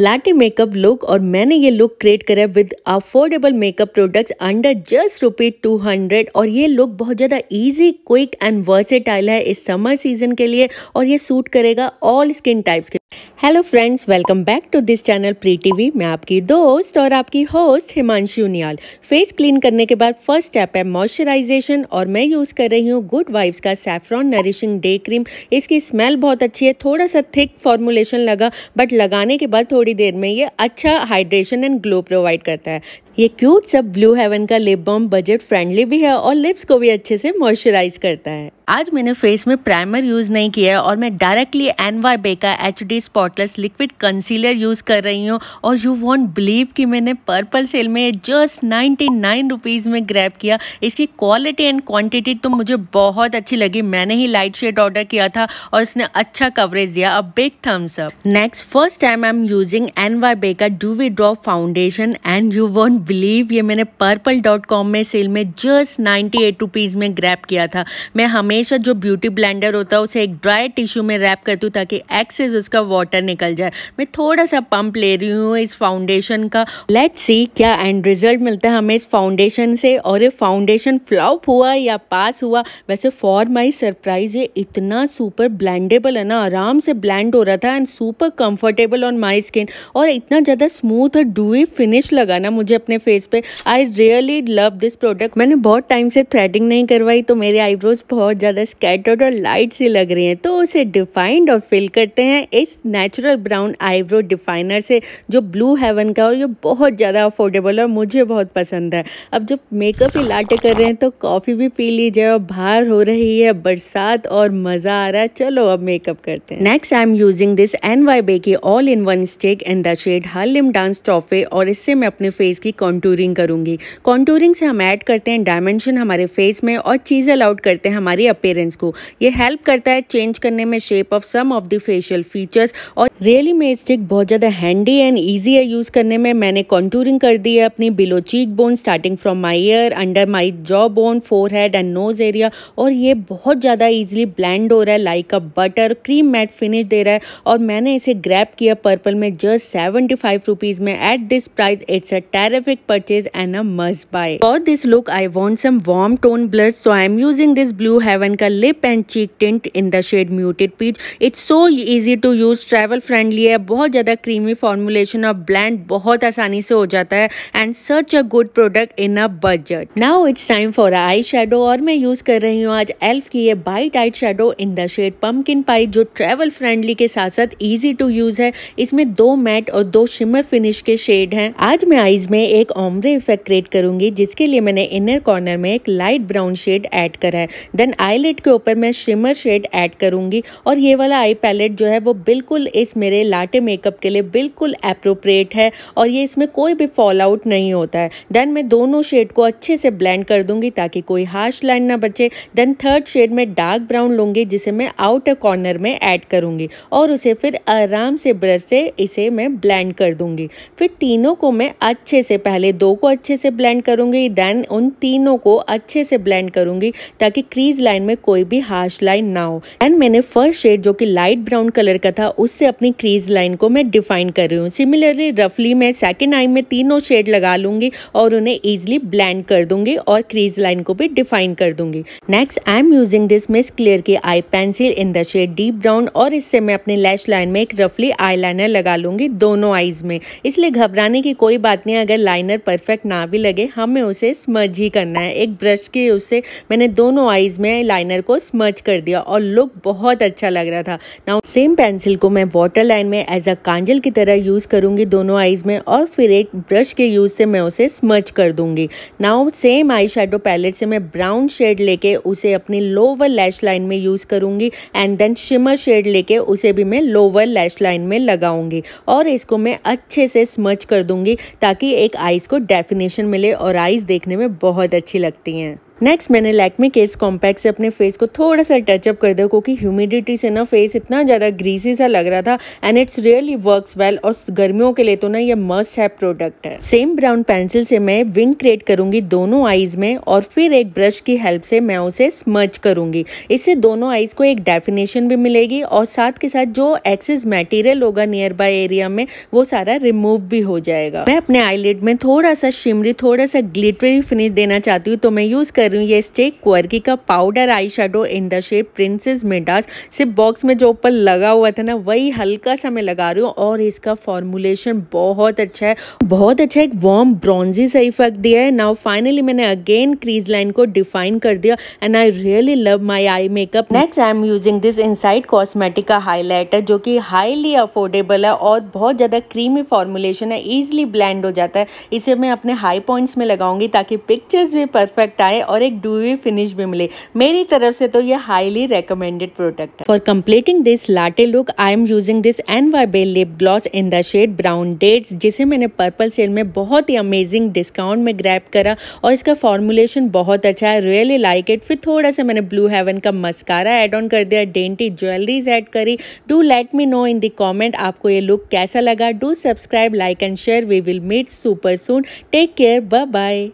latte makeup look और मैंने ये लुक क्रिएट करा with affordable makeup products under just rupee two hundred और ये लुक बहुत ज़्यादा इजी क्विक एंड वर्सेटाइल है इस समर सीजन के लिए और ये सूट करेगा ऑल स्किन टाइप्स के hello friends welcome back to this channel pre TV मैं आपकी दोस्त और आपकी host Himanshu Niyal face clean करने के बाद फर्स्ट स्टेप है मॉइस्चराइजेशन और मैं यूज़ कर रही हूँ गुड वाइब्स का सैफ्रॉन नरिशिंग डे क्रीम इसकी स्मेल बहुत अच्छी है थोड़ा सा थिक फॉर्मुलेशन लगा बट लगाने के बाद थोड़ी थोड़ी देर में ये अच्छा हाइड्रेशन एंड ग्लो प्रोवाइड करता है ये क्यूट सब ब्लू हेवन का लिप बम बजट फ्रेंडली भी है और लिप्स को भी अच्छे से मॉइस्चराइज करता है आज मैंने फेस में प्राइमर यूज़ नहीं किया है और मैं डायरेक्टली एन वाई बे का H D spotless liquid concealer use कर रही हूँ और यू वॉन्ट बिलीव कि मैंने पर्पल सेल में जस्ट नाइनटी नाइन रुपीज़ में ग्रैप किया इसकी क्वालिटी एंड क्वान्टिटी तो मुझे बहुत अच्छी लगी मैंने ही लाइट शेड ऑर्डर किया था और इसने अच्छा कवरेज दिया अब big thumbs up next first time I am using N Y bae का dewy drop foundation and you won't believe ये मैंने पर्पल डॉट कॉम में सेल में जस्ट नाइन्टी एट रुपीज़ में ग्रैप किया था मैं हमेशा जो ब्यूटी ब्लेंडर होता है उसे एक ड्राई टिश्यू में रैप करती हूँ ताकि एक्सेस उसका वाटर निकल जाए मैं थोड़ा सा पंप ले रही हूँ इस फाउंडेशन का लेट सी क्या एंड रिजल्ट मिलता है हमें इस फाउंडेशन से और ये फाउंडेशन फ्लॉप हुआ या पास हुआ वैसे फॉर माई सरप्राइज ये इतना सुपर ब्लैंडेबल है ना आराम से ब्लैंड हो रहा था and super comfortable on my skin और इतना ज़्यादा स्मूथ और डूई फिनिश लगा ना मुझे अपने अपने फेस पे I really love this product मैंने बहुत टाइम से थ्रेडिंग नहीं करवाई तो मेरे आईब्रोज बहुत ज़्यादा स्कैटर्ड और लाइट सी लग रही हैं तो उसे डिफाइंड और फिल करते हैं इस नेचुरल ब्राउन आईब्रो डिफाइनर से जो ब्लू हेवन का और ये बहुत ज़्यादा अफोर्डेबल और मुझे बहुत पसंद है अब जब मेकअप ही लाटे कर रहे हैं तो कॉफ़ी भी पी लीजिए और बाहर हो रही है बरसात और मज़ा आ रहा है चलो अब मेकअप करते हैं next I am using this N Y बेकी all in one stick in the shade her लिम डांस ट्रॉफे और इससे मैं अपने फेस की कॉन्टूरिंग करूँगी कॉन्टूरिंग से हम ऐड करते हैं डायमेंशन हमारे फेस में और चीज़ अलाउड करते हैं हमारी अपेयरेंस को ये हेल्प करता है चेंज करने में shape of some of the facial features और रियली मेड स्टिक बहुत ज़्यादा हैंडी एंड ईजी है यूज़ करने में मैंने कॉन्टूरिंग कर दी है अपनी below cheek bone starting from my ear under my jaw bone forehead and nose area और ये बहुत ज़्यादा ईजिली ब्लेंड हो रहा है like a butter cream matte finish दे रहा है और मैंने इसे ग्रैप किया पर्पल में जस्ट सेवेंटी फाइव रुपीज़ में at this price it's a terrific purchase and a must buy for this look I want some warm tone blush so I am using this Blue haven का lip and cheek tint in the shade muted peach it's so easy to use travel friendly है बहुत ज़्यादा creamy formulation और bland बहुत आसानी से हो जाता है and such a good product in a budget now it's time for eye shadow और मैं यूज़ कर रही हूँ आज एल्फ की ये bite eye shadow in the shade pumpkin pie जो ट्रेवल फ्रेंडली के साथ साथ ईजी टू यूज़ है इसमें दो मैट और दो शिमर फिनिश के शेड हैं आज मैं आईज में एक ऑमरे इफेक्ट क्रिएट करूंगी जिसके लिए मैंने इनर कॉर्नर में एक लाइट ब्राउन शेड ऐड करा है देन आईलेट के ऊपर मैं शिमर शेड ऐड करूंगी और ये वाला आई पैलेट जो है वो बिल्कुल इस मेरे लाटे मेकअप के लिए बिल्कुल अप्रोप्रिएट है और ये इसमें कोई भी फॉल आउट नहीं होता है देन मैं दोनों शेड को अच्छे से ब्लेंड कर दूंगी ताकि कोई हार्श लाइन ना बचे देन थर्ड शेड में डार्क ब्राउन लूंगी जिसे मैं आउटर कॉर्नर में ऐड करूंगी और उसे फिर आराम से ब्रश से इसे मैं ब्लेंड कर दूंगी फिर तीनों को मैं अच्छे से पहले दो को अच्छे से ब्लेंड करूंगी देन उन तीनों को अच्छे से ब्लेंड करूंगी ताकि क्रीज लाइन में कोई भी हार्श लाइन ना हो एंड मैंने फर्स्ट शेड जो कि लाइट ब्राउन कलर का था उससे अपने अपनी क्रीज लाइन को मैं डिफाइन कर रही हूँ सिमिलरली रफली मैं सेकेंड आई में तीनों शेड लगा लूँगी और उन्हें ईजिली ब्लैंड कर दूँगी और क्रीज लाइन को भी डिफाइन कर दूँगी next I am using this Miss Claire की eye pencil in the shade deep brown और इससे मैं अपने लैश लाइन में एक रफली आई लगा लूँगी दोनों आईज में इसलिए घबराने की कोई बात नहीं अगर लाइनर परफेक्ट ना भी लगे हमें उसे स्मर्ज ही करना है एक ब्रश के उससे मैंने दोनों आईज में लाइनर को स्मर्ज कर दिया और लुक बहुत अच्छा लग रहा था नाउ सेम पेंसिल को मैं वॉट आउटर लाइन में एज अ कांजल की तरह यूज़ करूँगी दोनों आईज़ में और फिर एक ब्रश के यूज़ से मैं उसे स्मच कर दूँगी now same eye shadow palette से मैं ब्राउन शेड लेके उसे अपनी लोअर लैश लाइन में यूज़ करूँगी एंड देन शिमर शेड लेके उसे भी मैं लोअर लैश लाइन में लगाऊँगी और इसको मैं अच्छे से स्मच कर दूँगी ताकि एक आइज़ को डेफिनेशन मिले और आइज़ देखने में बहुत अच्छी लगती हैं नेक्स्ट मैंने लैक्मे केस कॉम्पैक्ट से अपने फेस को थोड़ा सा टचअप कर दिया क्योंकि ह्यूमिडिटी से ना फेस इतना ज़्यादा ग्रीसी सा लग रहा था and it's really works well और गर्मियों के लिए तो ना ये मस्ट है प्रोडक्ट है सेम ब्राउन पेंसिल से मैं विंग क्रिएट करूंगी दोनों आईज में और फिर एक ब्रश की हेल्प से मैं उसे स्मच करूंगी इससे दोनों आईज को एक डेफिनेशन भी मिलेगी और साथ के साथ जो एक्सेस मटेरियल होगा नियर बाय एरिया में वो सारा रिमूव भी हो जाएगा मैं अपने आईलेट में थोड़ा सा शिमरी थोड़ा सा ग्लिटरी फिनिश देना चाहती हूँ तो मैं यूज़ कर रही हूँ ये स्टेक क्वर्की का powder eye shadow in the shape princess Midas सिर्फ बॉक्स में जो ऊपर लगा हुआ था ना वही हल्का सा मैं लगा रही हूँ और इसका फॉर्मुलेशन बहुत अच्छा है बहुत अच्छा एक वॉर्म ब्रॉन्जी सा इफेक्ट दिया है नाउ फाइनली मैंने अगेन क्रीज लाइन को डिफाइन कर दिया and I really love my eye makeup next I am using this insight cosmetic का हाईलाइटर जो कि हाईली अफोर्डेबल है और बहुत ज़्यादा क्रीमी फॉर्मुलेशन है ईजिली ब्लैंड हो जाता है इसे मैं अपने हाई पॉइंट्स में लगाऊंगी ताकि पिक्चर्स भी परफेक्ट आए और एक डूवी फिनिश भी मिले मेरी तरफ से तो ये हाईली रिकमेंडेड प्रोडक्ट है for completing this latte look I am using this N Y Bae lip gloss in the shade brown dates जिसे मैंने पर्पल सेल में बहुत ही अमेजिंग डिस्काउंट में ग्रैप करा और इसका फॉर्मुलेशन बहुत अच्छा है रियली लाइक इट फिर थोड़ा सा मैंने ब्लू हेवन का मस्कारा एड ऑन कर दिया डेंटी ज्वेलरीज एड करी do let me know in the comment आपको ये लुक कैसा लगा do subscribe like and share we will meet super soon take care bye bye